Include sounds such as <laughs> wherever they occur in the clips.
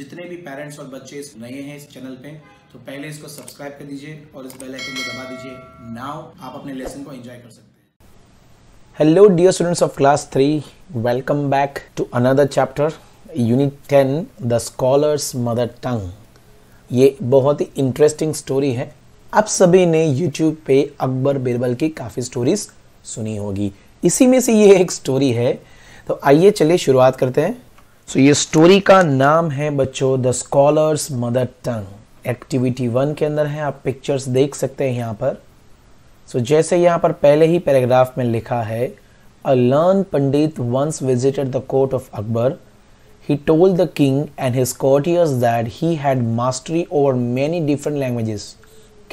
जितने भी पेरेंट्स और बच्चे नए हैं इस चैनल पे तो पहले इसको सब्सक्राइब कर दीजिए और इस बेल आइकन को दबा दीजिए नाउ आप अपने लेसन को एंजॉय कर सकते हैं hello dear students of class three welcome back to another chapter unit ten the scholar's mother tongue ये बहुत ही इंटरेस्टिंग स्टोरी है आप सभी ने यूट्यूब पे अकबर बीरबल की काफ़ी स्टोरीज सुनी होगी इसी में से ये एक स्टोरी है तो आइए चलिए शुरुआत करते हैं सो so, ये स्टोरी का नाम है बच्चों the scholar's mother tongue activity one के अंदर है आप पिक्चर्स देख सकते हैं यहाँ पर सो so, जैसे यहाँ पर पहले ही पैराग्राफ में लिखा है a learned pandit once visited the court of Akbar he told the king and his courtiers that he had mastery over many different languages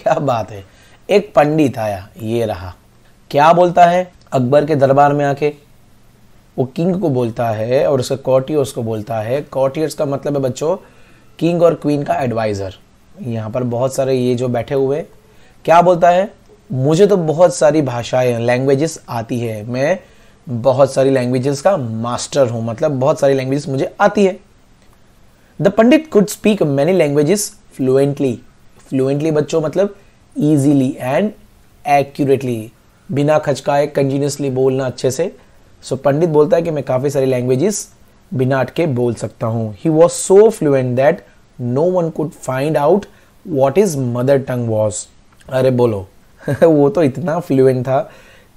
क्या बात है एक पंडित आया ये रहा क्या बोलता है अकबर के दरबार में आके वो किंग को बोलता है और उसका कॉटियर्स को बोलता है कॉटियर्स का मतलब है बच्चों किंग और क्वीन का एडवाइज़र यहाँ पर बहुत सारे ये जो बैठे हुए क्या बोलता है मुझे तो बहुत सारी भाषाएं लैंग्वेजेस आती है मैं बहुत सारी लैंग्वेजेस का मास्टर हूँ मतलब बहुत सारी लैंग्वेजेस मुझे आती है the pandit could speak many languages fluently fluently बच्चों मतलब ईजीली एंड एक्यूरेटली बिना खचकाए कंटिन्यूसली बोलना अच्छे से सो so, पंडित बोलता है कि मैं काफ़ी सारी लैंग्वेजेस बिना अटके बोल सकता हूँ he was so fluent that no one could find out what his mother tongue was अरे बोलो <laughs> वो तो इतना फ्लुएंट था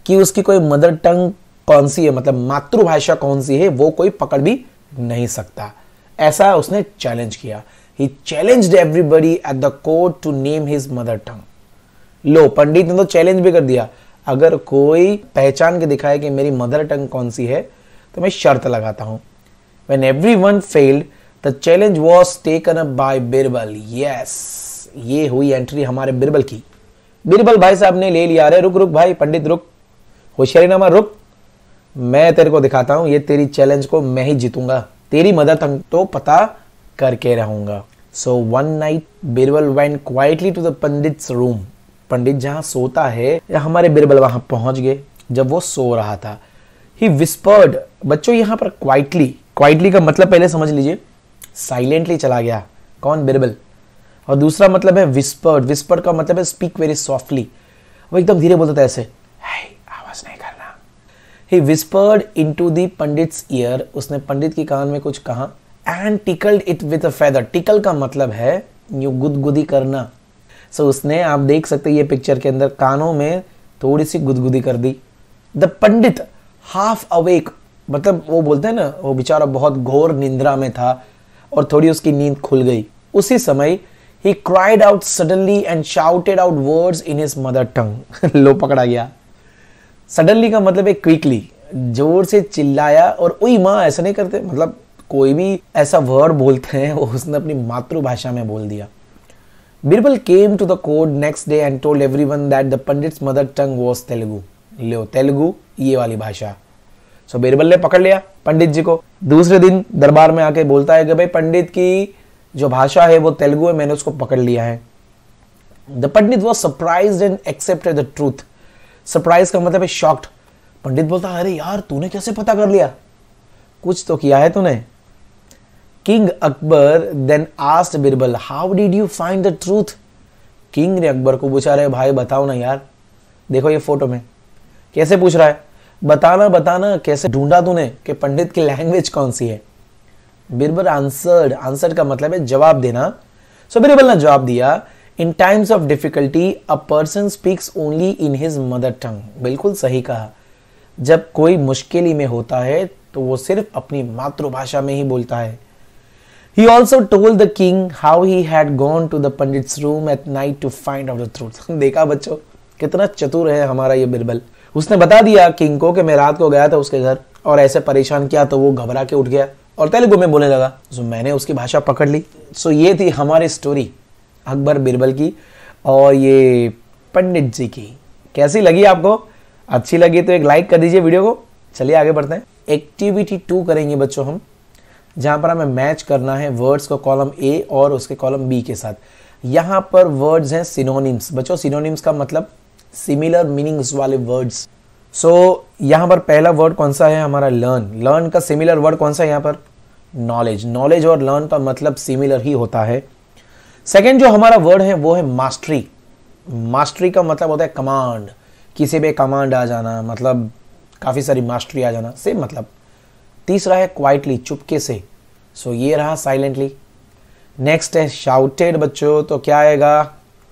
कि उसकी कोई मदर टंग कौन सी है मतलब मातृभाषा कौन सी है वो कोई पकड़ भी नहीं सकता ऐसा उसने चैलेंज किया he challenged everybody at the court to name his mother tongue लो पंडित ने तो चैलेंज भी कर दिया अगर कोई पहचान के दिखाए कि मेरी मदर टंग कौन सी है तो मैं शर्त लगाता हूं when everyone failed the challenge was taken up by Birbal yes ये हुई एंट्री हमारे बिरबल की बिरबल भाई साहब ने ले लिया अरे रुक रुक भाई पंडित रुक होशियारी नामा रुक मैं तेरे को दिखाता हूं ये तेरी चैलेंज को मैं ही जीतूंगा तेरी मदर टंग तो पता करके रहूंगा so one night Birbal went quietly to the pandit room pandit जहां सोता है या हमारे बिरबल वहां पहुंच गए जब वो सो रहा था ही विस्पर्ड बच्चों यहां पर क्वाइटली क्वाइटली का मतलब पहले समझ लीजिए साइलेंटली चला गया कौन बिरबल और दूसरा मतलब है विस्पर्ड विस्पर्ड का मतलब है स्पीक वेरी सॉफ्टली वो एकदम धीरे बोलता था ऐसे hey, आवाज़ नहीं करना he whispered into the pandit's ear उसने पंडित के कान में कुछ कहा and tickled it with a feather tickle का मतलब है यूँ गुदगुदी करना सो उसने आप देख सकते ये पिक्चर के अंदर कानों में थोड़ी सी गुदगुदी कर दी द पंडित हाफ अवेक मतलब वो बोलते हैं ना वो बेचारा बहुत घोर निंद्रा में था और थोड़ी उसकी नींद खुल गई उसी समय he cried out suddenly and shouted out words in his mother tongue लो पकड़ा गया सडनली का मतलब है क्विकली जोर से चिल्लाया और उई माँ ऐसा नहीं करते मतलब कोई भी ऐसा वर्ड बोलते हैं वो उसने अपनी मातृभाषा में बोल दिया Birbal came to the court next day and told everyone that the Pandit's mother tongue was Telugu. लो तेलुगु ये वाली भाषा सो so, बीरबल ने पकड़ लिया पंडित जी को दूसरे दिन दरबार में आके बोलता है कि भाई पंडित की जो भाषा है वो तेलुगु है मैंने उसको पकड़ लिया है the pandit was surprised and accepted the truth surprise का मतलब है शॉक्ड पंडित बोलता है अरे यार तूने कैसे पता कर लिया कुछ तो किया है तूने king Akbar then asked Birbal how did you find the truth king ने अकबर को पूछा रहे भाई बताओ ना यार देखो ये फोटो में कैसे पूछ रहा है बताना बताना कैसे ढूंढा तूने कि पंडित की लैंग्वेज कौन सी है बिरबल आंसर्ड आंसर का मतलब है जवाब देना सो so, बिरबल ने जवाब दिया in times of difficulty a person speaks only in his mother tongue बिल्कुल सही कहा जब कोई मुश्किल में होता है तो वो सिर्फ अपनी मातृभाषा में ही बोलता है He also told the king how he had gone to the pandit's room at night to find out the truth. <laughs> देखा बच्चों कितना चतुर है हमारा ये बिरबल उसने बता दिया किंग को कि मैं रात को गया था उसके घर और ऐसे परेशान किया तो वो घबरा के उठ गया और तेलुगु में बोलने लगा सो मैंने उसकी भाषा पकड़ ली सो ये थी हमारी स्टोरी अकबर बिरबल की और ये पंडित जी की कैसी लगी आपको अच्छी लगी तो एक लाइक कर दीजिए वीडियो को चलिए आगे बढ़ते हैं एक्टिविटी टू करेंगे बच्चों हम जहाँ पर हमें मैच करना है वर्ड्स को कॉलम ए और उसके कॉलम बी के साथ यहाँ पर वर्ड्स हैं सिनोनिम्स बच्चों सिनोनिम्स का मतलब सिमिलर मीनिंग्स वाले वर्ड्स सो so, यहाँ पर पहला वर्ड कौन सा है हमारा लर्न लर्न का सिमिलर वर्ड कौन सा है यहाँ पर नॉलेज नॉलेज और लर्न का मतलब सिमिलर ही होता है सेकेंड जो हमारा वर्ड है वो है मास्टरी मास्टरी का मतलब होता है कमांड किसी पे कमांड आ जाना मतलब काफ़ी सारी मास्टरी आ जाना सेम मतलब तीसरा है क्वाइटली चुपके से सो so, ये रहा साइलेंटली नेक्स्ट है शाउटेड बच्चों तो क्या आएगा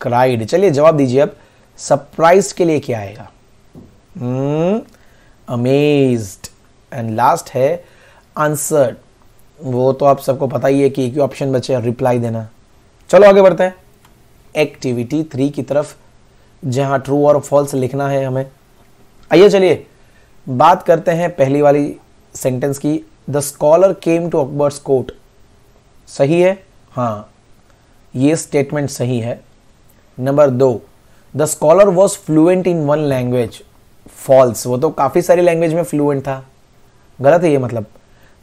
क्राइड चलिए जवाब दीजिए अब सरप्राइज के लिए क्या आएगा अमेज एंड लास्ट है आंसर वो तो आप सबको पता ही है कि एक ऑप्शन बचे रिप्लाई देना चलो आगे बढ़ते हैं एक्टिविटी थ्री की तरफ जहां ट्रू और फॉल्स लिखना है हमें आइए चलिए बात करते हैं पहली वाली सेंटेंस की the scholar came to Akbar's court सही है हाँ ये स्टेटमेंट सही है नंबर दो the scholar was fluent in one language false वो तो काफ़ी सारी लैंग्वेज में फ्लुएंट था गलत है ये मतलब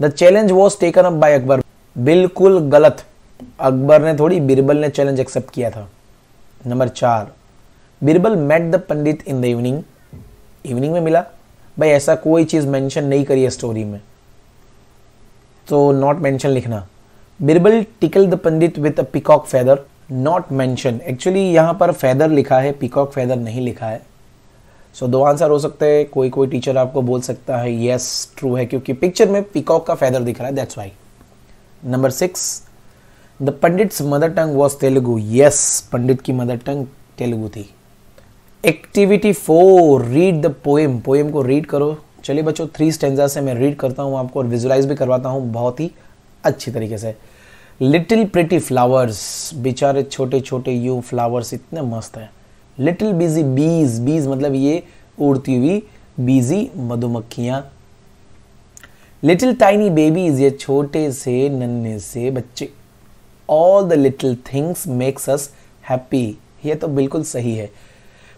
the challenge was taken up by Akbar बिल्कुल गलत अकबर ने थोड़ी बिरबल ने चैलेंज एक्सेप्ट किया था नंबर चार Birbal met the pandit in the evening evening में मिला भाई ऐसा कोई चीज़ मेंशन नहीं करी है स्टोरी में तो नॉट मेंशन लिखना Birbal tickle the pandit with a peacock feather not mentioned actually यहाँ पर फैदर लिखा है पिकॉक फैदर नहीं लिखा है सो दो आंसर हो सकते हैं कोई कोई टीचर आपको बोल सकता है येस ट्रू है क्योंकि पिक्चर में पिकॉक का फैदर दिख रहा है that's why number six the pandit's mother tongue was Telugu yes pandit की मदर टंग तेलुगु थी activity four read the poem poem को रीड करो चलिए बच्चों थ्री स्टेंजा से मैं रीड करता हूँ आपको और विजुलाइज भी करवाता हूँ बहुत ही अच्छी तरीके से लिटिल प्रिटी फ्लावर्स बेचारे छोटे छोटे यू फ्लावर्स इतने मस्त हैं लिटिल बिजी बीज बीज मतलब ये उड़ती हुई बीजी मधुमक्खियाँ लिटिल टाइनी बेबीज ये छोटे से नन्हे से बच्चे all the little things makes us happy ये तो बिल्कुल सही है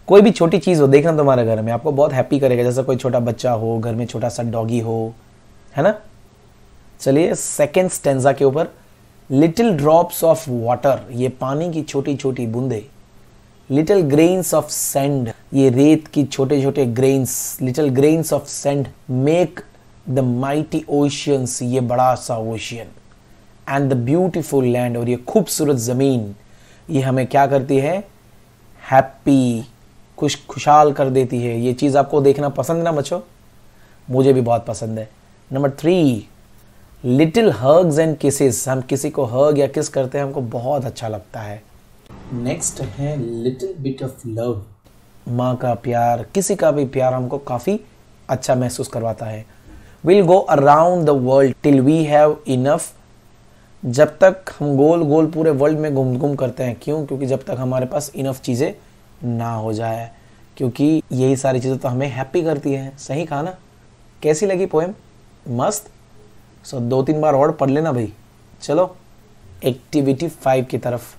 कोई भी छोटी चीज़ हो देखना तुम्हारे घर में आपको बहुत हैप्पी करेगा जैसे कोई छोटा बच्चा हो घर में छोटा सा डॉगी हो है ना चलिए सेकेंड स्टेंजा के ऊपर लिटिल ड्रॉप्स ऑफ वाटर ये पानी की छोटी छोटी बूंदे लिटिल ग्रेन्स ऑफ सेंड ये रेत की छोटे छोटे grains little grains of sand make the mighty oceans ये बड़ा सा ocean and the beautiful land और ये खूबसूरत ज़मीन ये हमें क्या करती है हैप्पी खुश खुशहाल कर देती है ये चीज़ आपको देखना पसंद ना बच्चों मुझे भी बहुत पसंद है number three little hugs and kisses हम किसी को हर्ग या किस करते हैं हमको बहुत अच्छा लगता है नेक्स्ट है लिटिल बिट ऑफ लव माँ का प्यार किसी का भी प्यार हमको काफ़ी अच्छा महसूस करवाता है will go around the world till we have enough जब तक हम गोल गोल पूरे वर्ल्ड में घूम घूम करते हैं क्यों क्योंकि जब तक हमारे पास इनफ चीज़ें ना हो जाए क्योंकि यही सारी चीज़ें तो हमें हैप्पी करती हैं सही कहा ना कैसी लगी पोएम मस्त सो दो तीन बार और पढ़ लेना भाई चलो एक्टिविटी फाइव की तरफ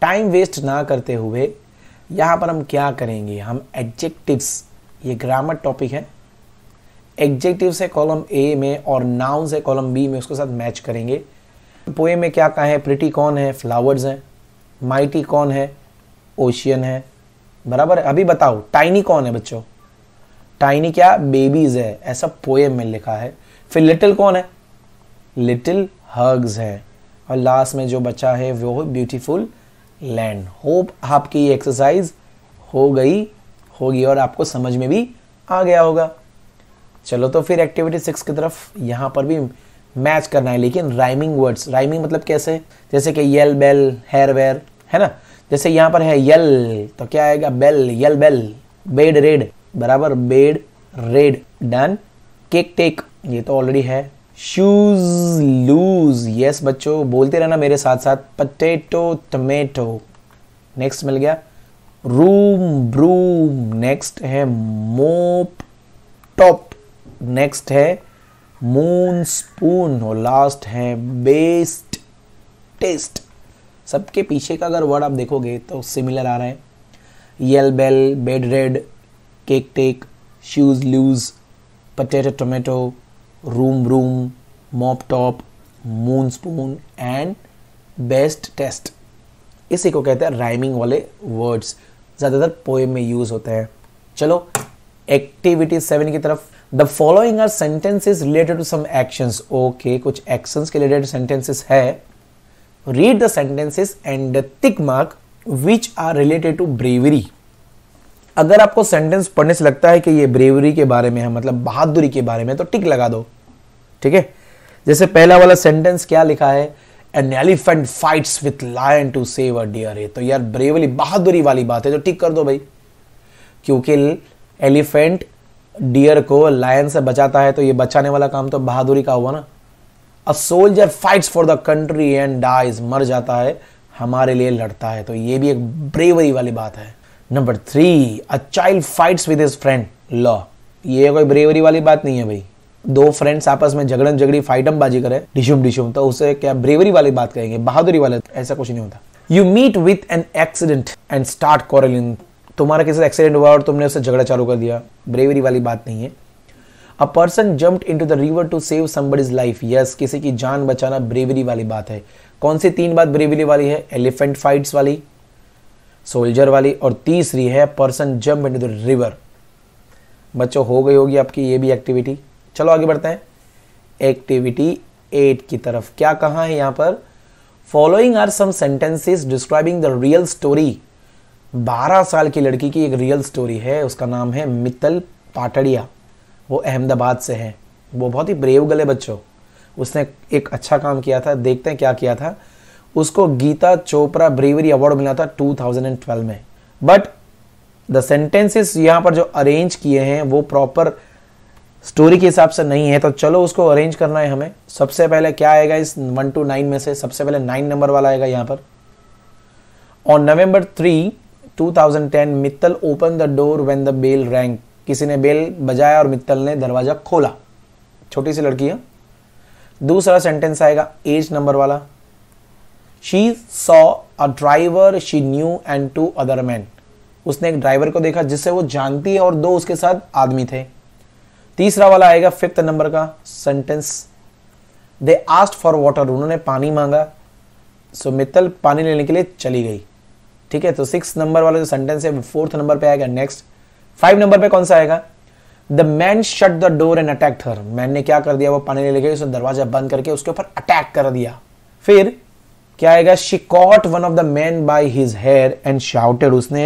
टाइम वेस्ट ना करते हुए यहाँ पर हम क्या करेंगे हम एडजेक्टिव्स ये ग्रामर टॉपिक है एडजेक्टिव से कॉलम ए में और नाउन से कॉलम बी में उसके साथ मैच करेंगे पोए में क्या कहा है प्रिटी कौन है फ्लावर्स हैं माइटी कौन है ओशियन है बराबर है अभी बताओ टाइनी कौन है बच्चों टाइनी क्या बेबीज है ऐसा पोएम में लिखा है फिर लिटिल कौन है लिटिल हर्ग्स है और लास्ट में जो बचा है वो ब्यूटीफुल लैंड होप आपकी ये एक्सरसाइज हो गई होगी और आपको समझ में भी आ गया होगा चलो तो फिर एक्टिविटी सिक्स की तरफ यहाँ पर भी मैच करना है लेकिन राइमिंग वर्ड्स राइमिंग मतलब कैसे जैसे कि येल बेल हेयर वेयर है ना जैसे यहां पर है यल तो क्या आएगा bell yell bell bed red बराबर bed red done cake take ये तो ऑलरेडी है शूज लूज यस बच्चों बोलते रहना मेरे साथ साथ पटेटो टमेटो नेक्स्ट मिल गया रूम ब्रूम नेक्स्ट है मोप टॉप नेक्स्ट है मून स्पून और लास्ट है बेस्ट टेस्ट सबके पीछे का अगर वर्ड आप देखोगे तो सिमिलर आ रहा है yell bell bed red cake take shoes lose potato tomato room room mop top moon spoon and best test इसी को कहते हैं राइमिंग वाले वर्ड्स ज़्यादातर पोएम में यूज़ होते हैं चलो एक्टिविटी सेवन की तरफ the following are sentences related to some actions okay कुछ एक्शंस के रिलेटेड सेंटेंसेस है read the sentences and tick mark which are related to bravery अगर आपको सेंटेंस पढ़ने से लगता है कि ये ब्रेवरी के बारे में है मतलब बहादुरी के बारे में तो टिक लगा दो ठीक है जैसे पहला वाला सेंटेंस क्या लिखा है an elephant fights with lion to save a deer है तो यार ब्रेवली बहादुरी वाली बात है तो टिक कर दो भाई क्योंकि एलिफेंट डियर को लायन से बचाता है तो ये बचाने वाला काम तो बहादुरी का हुआ ना a soldier fights for the country and dies मर जाता है हमारे लिए लड़ता है तो ये भी एक ब्रेवरी वाली बात है number three a child fights with his friend लॉ ये कोई ब्रेवरी वाली बात नहीं है भाई दो फ्रेंड्स आपस में झगड़न झगड़ी फाइटम बाजी करे डिशुम डिशुम तो उसे क्या ब्रेवरी वाली बात कहेंगे बहादुरी वाले ऐसा कुछ नहीं होता you meet with an accident and start quarrelling तुम्हारा किसी एक्सीडेंट हुआ और तुमने उससे झगड़ा चालू कर दिया ब्रेवरी वाली बात नहीं है a person jumped into the river to save somebody's life yes किसी की जान बचाना ब्रेवरी वाली बात है कौन सी तीन बात ब्रेवरी वाली है एलिफेंट फाइट्स वाली सोल्जर वाली और तीसरी है person jump into the river बच्चों हो गई होगी आपकी ये भी एक्टिविटी चलो आगे बढ़ते हैं एक्टिविटी एट की तरफ क्या कहा है यहां पर following are some sentences describing the real story बारह साल की लड़की की एक रियल स्टोरी है उसका नाम है मित्तल पाटड़िया वो अहमदाबाद से हैं वो बहुत ही ब्रेव गले बच्चों उसने एक अच्छा काम किया था देखते हैं क्या किया था उसको गीता चोपड़ा ब्रेवरी अवार्ड मिला था 2012 में बट द सेंटेंसेस यहाँ पर जो अरेंज किए हैं वो प्रॉपर स्टोरी के हिसाब से नहीं है तो चलो उसको अरेंज करना है हमें सबसे पहले क्या आएगा इस वन टू नाइन में से सबसे पहले नाइन नंबर वाला आएगा यहाँ पर on November three 2010 Mittal open the door when the bell rang किसी ने बेल बजाया और मित्तल ने दरवाजा खोला छोटी सी लड़की है दूसरा सेंटेंस आएगा एज नंबर वाला she saw a driver she knew and two other man उसने एक ड्राइवर को देखा जिससे वो जानती है और दो उसके साथ आदमी थे तीसरा वाला आएगा फिफ्थ नंबर का sentence they asked for water उन्होंने पानी मांगा सो मित्तल पानी लेने के लिए चली गई ठीक है तो सिक्स नंबर वाला जो सेंटेंस है वो फोर्थ नंबर पे आएगा नेक्स्ट फाइव नंबर पे कौन सा आएगा the man shut the door and attack her man ने क्या कर दिया वो पानी लेके उसने दरवाजा बंद करके उसके ऊपर अटैक कर दिया फिर क्या आएगा she caught one of the man by his hair and shouted उसने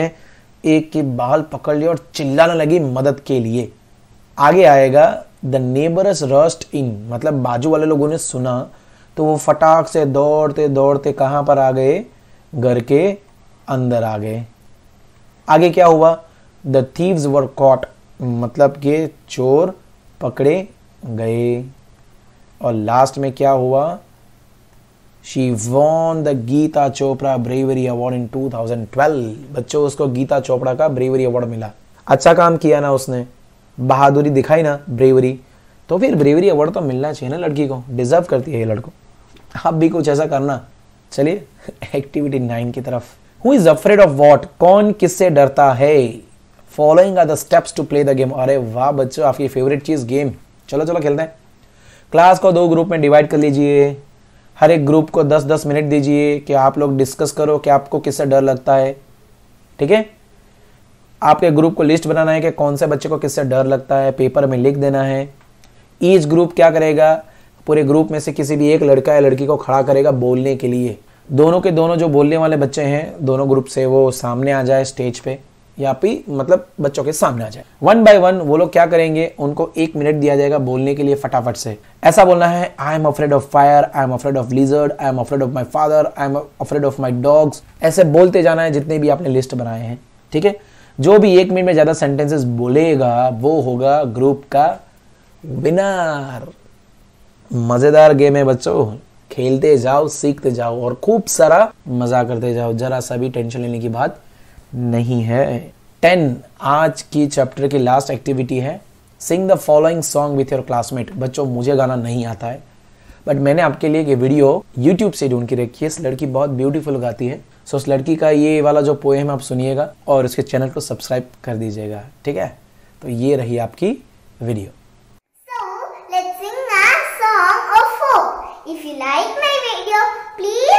एक के बाल पकड़ लिया और चिल्लाने लगी मदद के लिए आगे आएगा द नेबरस रस्ट इन मतलब बाजू वाले लोगों ने सुना तो वो फटाक से दौड़ते दौड़ते कहां पर आ गए घर के अंदर आ गए आगे क्या हुआ द थीव्स वर कॉट मतलब के चोर पकड़े गए और लास्ट में क्या हुआ she won the Geeta Chopra bravery award in 2012 बच्चों उसको गीता चोपड़ा का ब्रेवरी अवार्ड मिला अच्छा काम किया ना उसने बहादुरी दिखाई ना ब्रेवरी तो फिर ब्रेवरी अवार्ड तो मिलना चाहिए ना लड़की को डिजर्व करती है ये लड़को आप भी कुछ ऐसा करना चलिए एक्टिविटी <laughs> नाइन की तरफ who is afraid of what कौन किससे डरता है following are the steps to play the game अरे वाह बच्चों आपकी फेवरेट चीज़ गेम चलो चलो खेलते हैं क्लास को दो ग्रुप में डिवाइड कर लीजिए हर एक ग्रुप को दस दस मिनट दीजिए कि आप लोग डिस्कस करो कि आपको किससे डर लगता है ठीक है आपके ग्रुप को लिस्ट बनाना है कि कौन से बच्चे को किससे डर लगता है पेपर में लिख देना है ईच ग्रुप क्या करेगा पूरे ग्रुप में से किसी भी एक लड़का या लड़की को खड़ा करेगा बोलने के लिए दोनों के दोनों जो बोलने वाले बच्चे हैं दोनों ग्रुप से वो सामने आ जाए स्टेज पे या फिर मतलब बच्चों के सामने आ जाए वन बाय वन वो लोग क्या करेंगे उनको एक मिनट दिया जाएगा बोलने के लिए फटाफट से ऐसा बोलना है I am afraid of fire I am afraid of lizard I am afraid of my father I am afraid of my dogs ऐसे बोलते जाना है जितने भी आपने लिस्ट बनाए हैं ठीक है जो भी एक मिनट में ज़्यादा सेंटेंसेस बोलेगा वो होगा ग्रुप का विनर मज़ेदार गेम है बच्चों खेलते जाओ सीखते जाओ और खूब सारा मज़ा करते जाओ जरा सा भी टेंशन लेने की बात नहीं है टेन आज की चैप्टर की लास्ट एक्टिविटी है sing the following song with your classmate बच्चों मुझे गाना नहीं आता है बट मैंने आपके लिए ये वीडियो यूट्यूब से ढूंढ के रखी है इस लड़की बहुत ब्यूटीफुल गाती है सो so, उस लड़की का ये वाला जो पोएम आप सुनिएगा और उसके चैनल को सब्सक्राइब कर दीजिएगा ठीक है तो ये रही आपकी video so, If you like my video, please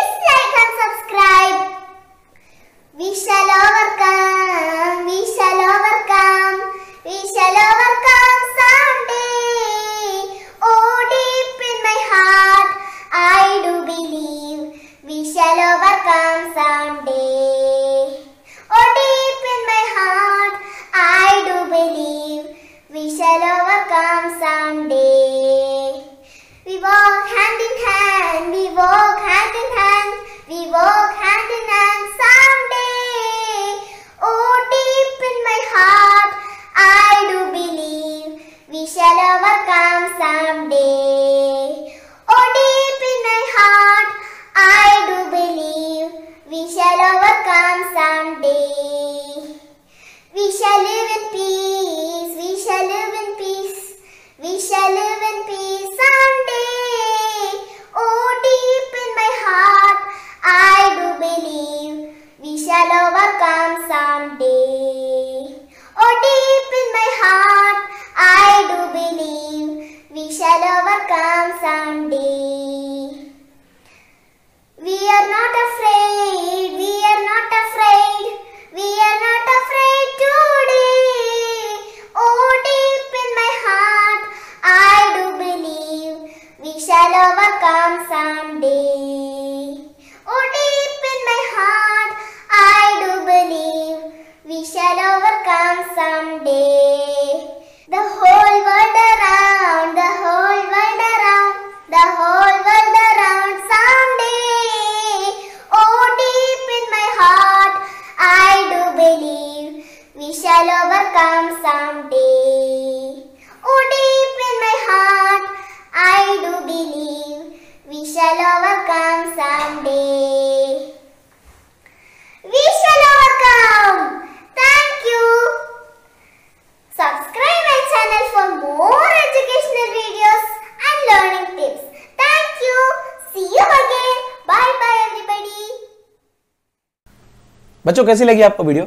बच्चों कैसी लगी आपको वीडियो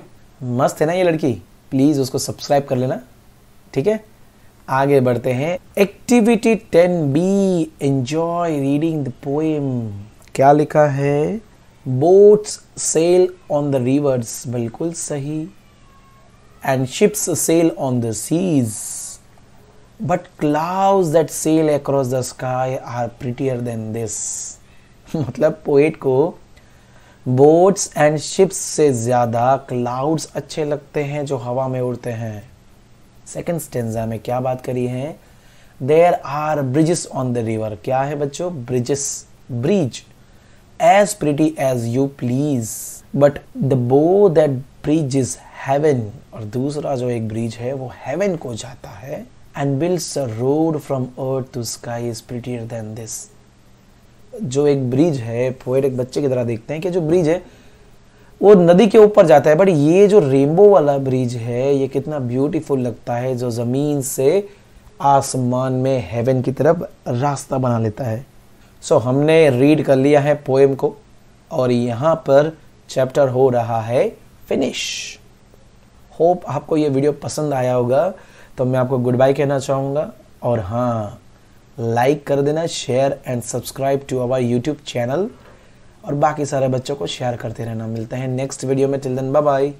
मस्त है ना ये लड़की प्लीज़ उसको सब्सक्राइब कर लेना ठीक है आगे बढ़ते हैं activity ten B enjoy reading the poem क्या लिखा है boats sail on the rivers बिल्कुल सही and ships sail on the seas but clouds that sail across the sky are prettier than this मतलब पोएट को बोट्स एंड शिप्स से ज़्यादा clouds अच्छे लगते हैं जो हवा में उड़ते हैं सेकेंड स्टेंजा में क्या बात करी है there are bridges on the river क्या है बच्चों bridges bridge as pretty as you please but the bow that bridges heaven और दूसरा जो एक ब्रिज है वो हेवन को जाता है and builds a road from earth to sky is prettier than this जो एक ब्रिज है पोएट एक बच्चे की तरह देखते हैं कि जो ब्रिज है वो नदी के ऊपर जाता है बट ये जो रेनबो वाला ब्रिज है ये कितना ब्यूटीफुल लगता है जो ज़मीन से आसमान में हेवन की तरफ रास्ता बना लेता है सो so, हमने रीड कर लिया है पोएम को और यहाँ पर चैप्टर हो रहा है फिनिश होप आपको ये वीडियो पसंद आया होगा तो मैं आपको गुड बाय कहना चाहूँगा और हाँ लाइक कर देना share and subscribe to our YouTube channel और बाकी सारे बच्चों को शेयर करते रहना मिलते हैं नेक्स्ट वीडियो में टिल देन बाय बाय